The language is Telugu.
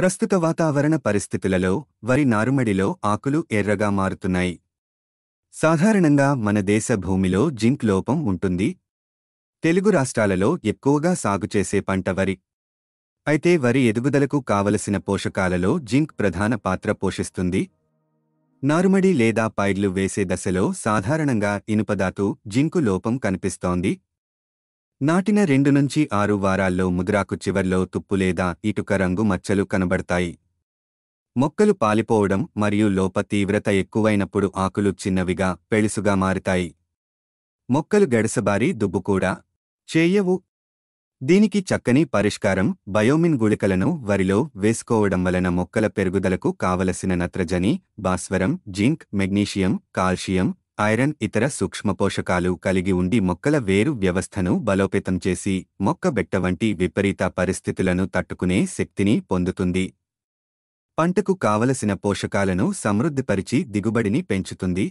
ప్రస్తుత వాతావరణ పరిస్థితులలో వరి నారుమడిలో ఆకులు ఎర్రగా మారుతున్నాయి సాధారణంగా మన దేశ భూమిలో జింక్ లోపం ఉంటుంది తెలుగు రాష్ట్రాలలో ఎక్కువగా సాగు చేసే పంట వరి అయితే వరి ఎదుగుదలకు కావలసిన పోషకాలలో జింక్ ప్రధాన పాత్ర పోషిస్తుంది నారుమడి లేదా పైర్లు వేసే దశలో సాధారణంగా ఇనుపదాతు జింకు లోపం కనిపిస్తోంది నాటిన రెండు నుంచి ఆరు వారాల్లో ముద్రాకు చివర్లో తుప్పు లేదా ఇటుక రంగు మచ్చలు కనబడతాయి మొక్కలు పాలిపోవడం మరియు లోప తీవ్రత ఎక్కువైనప్పుడు ఆకులు చిన్నవిగా పెళుసుగా మారుతాయి మొక్కలు గడసబారి దుబ్బు కూడా చేయవు దీనికి చక్కని పరిష్కారం బయోమిన్ గుళికలను వరిలో వేసుకోవడం వలన మొక్కల పెరుగుదలకు కావలసిన నత్రజని భాస్వరం జింక్ మెగ్నీషియం కాల్షియం ఐరన్ ఇతర సూక్ష్మపోషకాలు కలిగి ఉండి మొక్కల వేరు వ్యవస్థను బలోపేతం చేసి మొక్క బెట్ట వంటి విపరీత పరిస్థితులను తట్టుకునే శక్తిని పొందుతుంది పంటకు కావలసిన పోషకాలను సమృద్ధిపరిచి దిగుబడిని పెంచుతుంది